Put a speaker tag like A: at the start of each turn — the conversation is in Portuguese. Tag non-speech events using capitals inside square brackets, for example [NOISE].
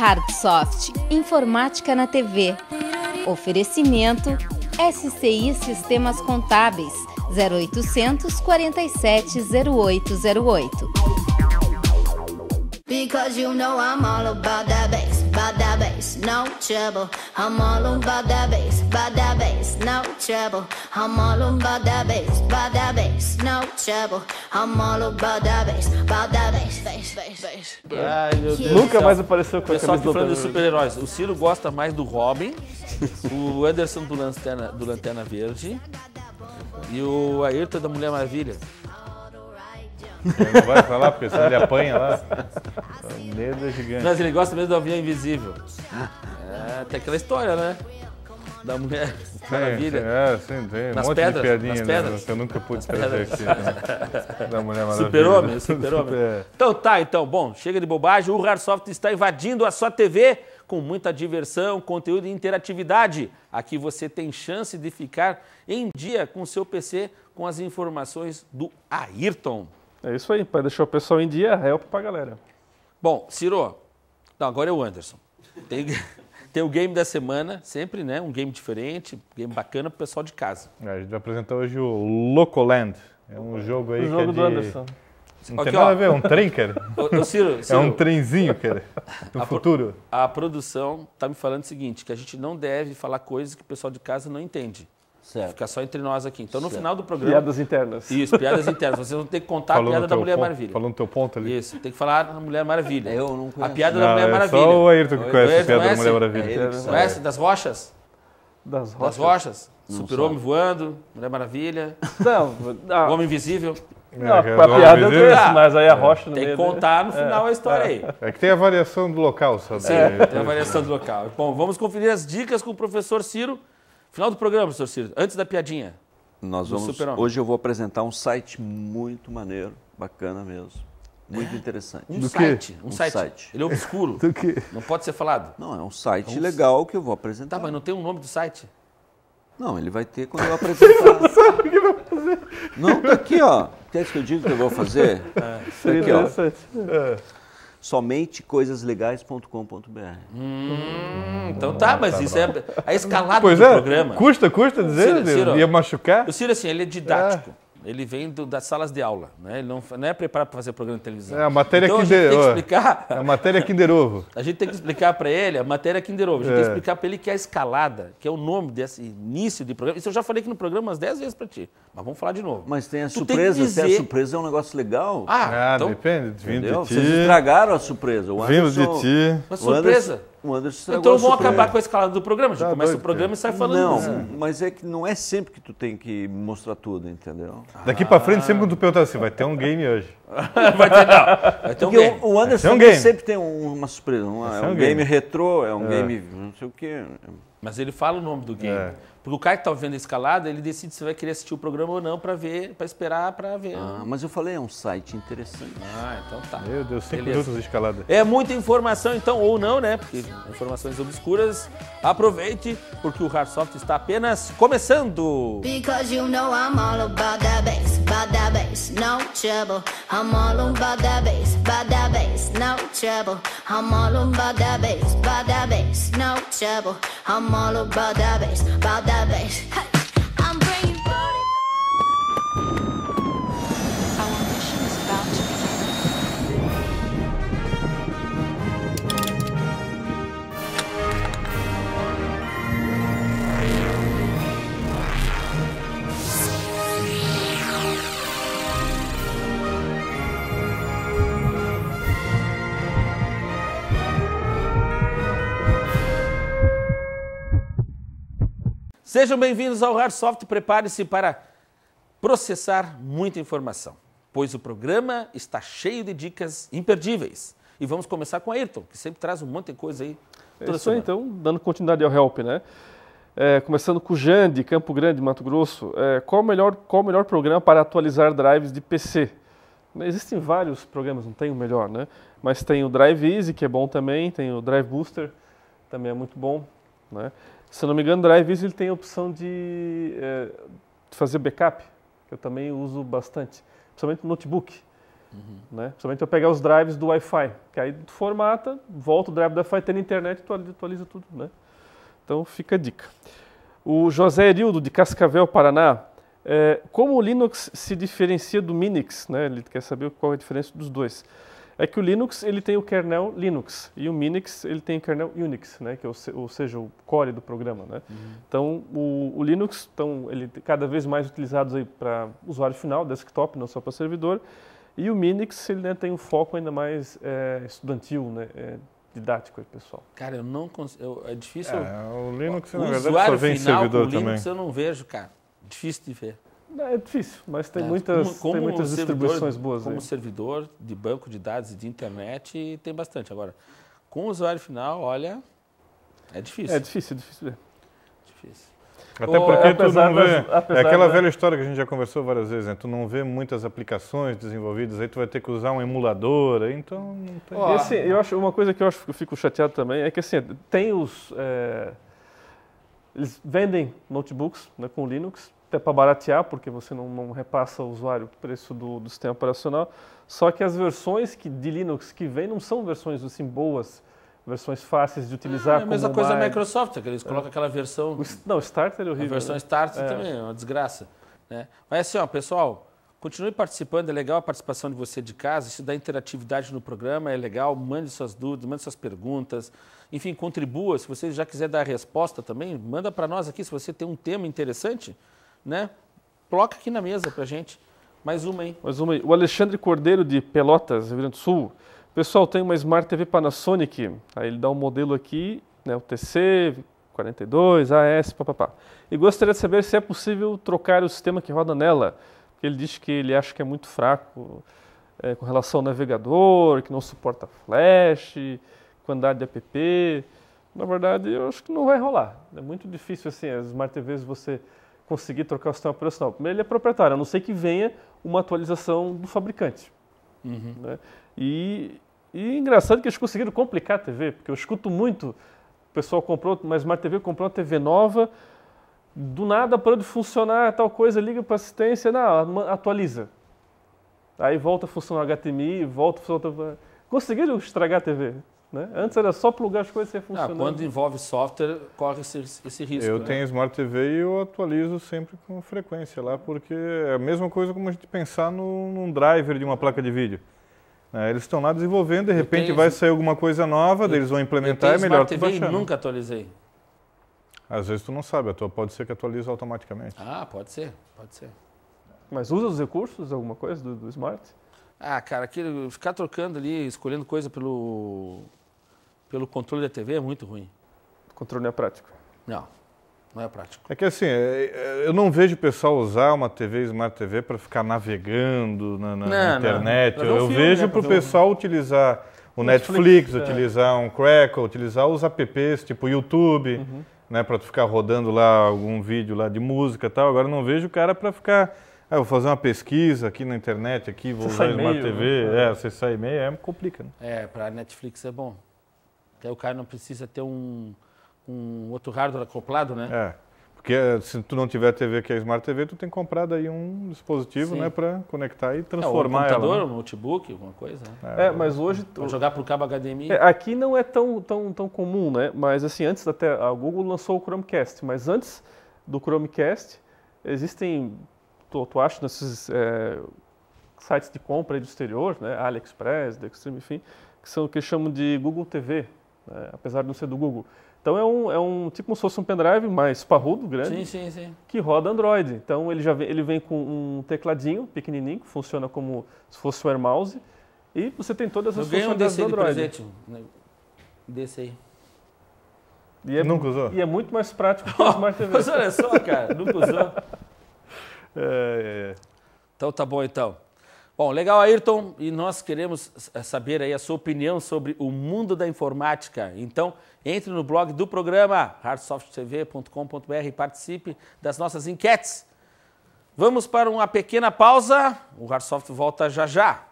A: Hardsoft, Informática na TV. Oferecimento SCI Sistemas Contábeis
B: 0800 47 0808. Because you know I'm all about that bass bass, no trouble. I'm all about that bass, by that bass, no trouble. I'm all about that bass, by that bass, no trouble. I'm all about that bass, by that bass, bass, bass, bass. Ai, meu Deus. Nunca mais
A: apareceu com essa. Pessoal que falando de super-heróis. O Ciro gosta mais do Robin, [LAUGHS] o Anderson do Lanterna, do Lanterna Verde e o Ayrton da Mulher Maravilha.
B: Ele não vai falar, porque se ele apanha lá. Assim, o medo é gigante. Mas ele gosta
A: mesmo do avião invisível. É, tem aquela história, né? Da mulher. Maravilha. Sim, é, sim, tem. Um nas monte pedras, de piadinha, nas né, pedras. Que eu nunca pude trazer aqui. Né? Da mulher maravilha. Super-homem, é super-homem. Super. [LAUGHS] É. Então tá, então. Bom, chega de bobagem. O Rarsoft está invadindo a sua TV com muita diversão, conteúdo e interatividade. Aqui você tem chance de ficar em dia com seu PC com as informações do Ayrton.
C: É isso aí, para deixar o pessoal em dia, é help pra
A: galera. Bom, Ciro, não, agora é o Anderson. Tem, [LAUGHS] tem o game da semana, sempre, né? Um game diferente, game bacana pro pessoal de casa.
B: É, a gente vai apresentar hoje o Locoland. É um jogo aí o jogo que é do de... Anderson. Não tem Aqui, nada ó. a ver, é um trem, cara. [LAUGHS] Ô, Ciro, Ciro, é um trenzinho, cara, [LAUGHS] do a futuro.
A: Pro, a produção tá me falando o seguinte, que a gente não deve falar coisas que o pessoal de casa não entende. Certo. Fica só entre nós aqui. Então, no certo. final do programa. Piadas internas. Isso, piadas internas. Vocês vão ter que contar falando a piada da Mulher ponto, Maravilha. Falando teu ponto ali. Isso, tem que falar da Mulher Maravilha. Eu não conheço. É a piada não, da Mulher é Maravilha. Só o Ayrton que conhece, a piada da Mulher Maravilha. É conhece? Das rochas? Das rochas. Das rochas. Super-Homem voando, Mulher Maravilha. Não, não. O Homem Invisível. Não, é, a piada é conheço, ah, mas aí a é. rocha não Tem que contar no final a história aí. É
B: que tem a variação do local, sabe? Sim, tem a variação
A: do local. Bom, vamos conferir as dicas com o professor Ciro. Final do programa, professor Ciro, antes da piadinha. Nós vamos. Hoje eu vou apresentar um site muito maneiro, bacana mesmo. Muito é? interessante. Um site, um, um site. site. Ele é obscuro. [LAUGHS] Do quê? Não pode ser falado. Não, é um site é um... legal que eu vou apresentar. Tá, mas não tem um nome do site? Não, ele vai ter quando eu apresentar. Você [LAUGHS] não sabe o que vai fazer. Não, tá aqui, ó. Quer que eu diga que eu vou fazer? É. Tá aqui,
B: ó.
A: É somente coisaslegais.com.br. Hum, hum, então tá, tá mas isso é a escalada pois do é, programa. Custa, custa dizer, Ciro, Ciro, ia machucar. O Ciro, assim, ele é didático. É ele vem do, das salas de aula, né? Ele não, não é preparado para fazer programa de televisão. É a matéria então, Kinder, é [LAUGHS] a gente tem que explicar. É a matéria Kinder Ovo. A gente tem que é. explicar para ele a matéria Kinder Ovo. A gente é. tem que explicar para ele que é a escalada, que é o nome desse início de programa. Isso eu já falei aqui no programa umas 10 vezes para ti, mas vamos falar de novo. Mas tem a tu surpresa, tem dizer... se a surpresa é um negócio legal. Ah, ah então, depende, vindo de ti. Vocês
B: estragaram a surpresa. vindo de ti. Uma surpresa. O Anderson Então vão acabar com a
A: escalada do programa. Já tá começa doido, o programa cara. É. e sai falando. Não, mas é que não é sempre que tu tem que mostrar tudo,
B: entendeu? Daqui ah. para frente, sempre quando tu perguntar assim, vai ter um game hoje. [LAUGHS] vai ter, não. Vai ter um game. O Anderson um game. sempre tem uma surpresa. Uma, é um, um game. game retrô, é um é. game
C: não sei o quê.
A: Mas ele fala o nome do game. É. Porque o cara que tá vendo a escalada, ele decide se vai querer assistir o programa ou não para ver, para esperar para ver. Ah, mas eu falei, é um site interessante. Ah, então tá. Meu Deus, cinco Beleza. minutos de escalada. É muita informação, então, ou não, né? Porque informações obscuras. Aproveite, porque o Hardsoft está apenas começando.
B: Because you know I'm all about that bass. by that bass, no trouble. I'm all about that bass, by that bass, no trouble. I'm all about that bass, by that bass, no trouble. I'm all about that bass, by that bass. Hey, I'm bringing.
A: Sejam bem-vindos ao Hardsoft. Prepare-se para processar muita informação, pois o programa está cheio de dicas imperdíveis. E vamos começar com a Ayrton, que sempre traz um monte de coisa aí. Toda é isso aí, então,
C: dando continuidade ao Help, né? É, começando com o Jande, Campo Grande, Mato Grosso. É, qual, o melhor, qual o melhor programa para atualizar drives de PC? Existem vários programas, não tem o melhor, né? Mas tem o Drive Easy, que é bom também, tem o Drive Booster, também é muito bom, né? Se não me engano, o DriveVis ele tem a opção de, é, fazer backup, que eu também uso bastante, principalmente no notebook. Uhum. Né? Principalmente eu pegar os drives do Wi-Fi, que aí tu formata, volta o drive do Wi-Fi, tem na internet, e atualiza tudo. Né? Então fica a dica. O José Erildo, de Cascavel, Paraná, é, como o Linux se diferencia do Minix? Né? Ele quer saber qual é a diferença dos dois é que o Linux ele tem o kernel Linux e o Minix ele tem o kernel Unix, né, que é o, ou seja, o core do programa, né? Uhum. Então o, o, Linux, então ele é cada vez mais utilizado aí para usuário final, desktop, não só para servidor, e o Minix ele né, tem um foco ainda mais é, estudantil, né? É, didático aí, pessoal. Cara, eu não consigo. É difícil. É, o Linux, o, na verdade, só vem final, servidor o Linux
A: também. eu não vejo, cara.
C: Difícil de ver. É difícil, mas tem, é, muitas, como, tem muitas distribuições boas. Como aí.
A: servidor de banco de dados e de internet, tem bastante. Agora, com o usuário final, olha, é difícil. É
B: difícil, é difícil.
C: Difícil. Até porque tu não vê. é aquela da... velha
B: história que a gente já conversou várias vezes, né? Tu não vê muitas aplicações desenvolvidas, aí tu vai ter que usar um emulador, aí, então não tem. Oh, e, assim, eu acho uma coisa que eu acho que eu fico chateado também é que assim, tem os. É,
C: eles vendem notebooks né, com Linux, até para baratear, porque você não, não, repassa ao usuário o preço do, do, sistema operacional. Só que as versões que, de Linux que vem não são versões assim boas, versões fáceis de utilizar. Ah, é a mesma coisa da Microsoft,
A: que eles colocam aquela versão. O, não, Starter é horrível. A versão né? Starter é. também é uma desgraça. Né? Mas assim, ó, pessoal, continue participando, é legal a participação de você de casa, isso dá interatividade no programa, é legal, mande suas dúvidas, mande suas perguntas enfim, contribua. Se você já quiser dar resposta também, manda para nós aqui se você tem um tema interessante né? Coloca aqui na mesa pra gente. Mais uma, hein?
C: Mais uma aí. O Alexandre Cordeiro de Pelotas, Rio Grande do Sul. Pessoal, tem uma Smart TV Panasonic. Aí ele dá um modelo aqui, né? O TC 42, AS, papapá. E gostaria de saber se é possível trocar o sistema que roda nela. Porque ele diz que ele acha que é muito fraco é, com relação ao navegador, que não suporta flash, com andar de app. Na verdade, eu acho que não vai rolar. É muito difícil assim, as Smart TVs você conseguir trocar o sistema operacional. Primeiro, ele é proprietário, a não ser que venha uma atualização do fabricante. Uhum. Né? E, e engraçado que eles conseguiram complicar a TV, porque eu escuto muito, o pessoal comprou uma Smart TV, comprou uma TV nova, do nada parou de funcionar, tal coisa, liga para assistência, não, atualiza. Aí volta a funcionar o HDMI, volta a funcionar...
B: Conseguiram estragar a TV.
C: Né? Antes era só
B: plugar as coisas e ser ah,
C: funcionando. Ah, quando envolve software,
A: corre esse, esse risco. Eu né? tenho
B: Smart TV e eu atualizo sempre com frequência lá, porque é a mesma coisa como a gente pensar no, num driver de uma placa de vídeo. É, eles estão lá desenvolvendo, de repente tenho, vai sair alguma coisa nova, eu, eles vão implementar, eu é tenho é melhor Smart TV e nunca atualizei. Às vezes tu não sabe, a tua pode ser que atualize automaticamente.
A: Ah, pode ser, pode ser.
B: Mas usa os recursos, alguma coisa do, do Smart?
A: Ah, cara, aquele, ficar trocando ali, escolhendo coisa pelo pelo controle da TV é muito ruim. O controle não é prático?
B: Não, não é prático. É que assim, é, é, eu não vejo o pessoal usar uma TV, Smart TV, para ficar navegando na, na não, internet. Não. eu, filme, vejo né, para o pessoal utilizar o Netflix, Netflix é. utilizar um Crackle, utilizar os apps tipo YouTube, uhum. né, para tu ficar rodando lá algum vídeo lá de música e tal. Agora não vejo o cara para ficar ah, vou fazer uma pesquisa aqui na internet, aqui, vou você usar uma TV. Né? É, você sai e-mail, é, complica. Né?
A: É, para Netflix é bom até o cara não precisa ter um, um outro hardware acoplado, né? É.
B: Porque eh, se tu não tiver TV que é Smart TV, tu tem que comprar daí um dispositivo, né, para
A: conectar e é, transformar é, um computador, ela, né? um notebook, alguma coisa. É, é mas hoje tu... jogar por cabo HDMI. É,
C: aqui não é tão, tão tão comum, né? Mas assim, antes até a Google lançou o Chromecast, mas antes do Chromecast existem tu, tu acha nesses é, sites de compra do exterior, né, AliExpress, The Extreme, enfim, que são o que chamam de Google TV, né, apesar de não ser do Google. Então é um, é um tipo como se fosse um pendrive mais parrudo, grande, sim, sim, sim. que roda Android. Então ele já vem, ele vem com um tecladinho pequenininho, que funciona como se fosse um air mouse, e você tem todas as funcionalidades do Android. De presente,
A: né, desse
C: aí. E é, nunca usou? E é muito mais prático que o [LAUGHS] Smart TV. Mas olha só, cara, nunca usou. [LAUGHS]
A: É, é, é. Então tá bom então. Bom, legal, Ayrton, e nós queremos saber aí a sua opinião sobre o mundo da informática. Então, entre no blog do programa hardsoftv.com.br e participe das nossas enquetes. Vamos para uma pequena pausa. O Hardsoft volta já já.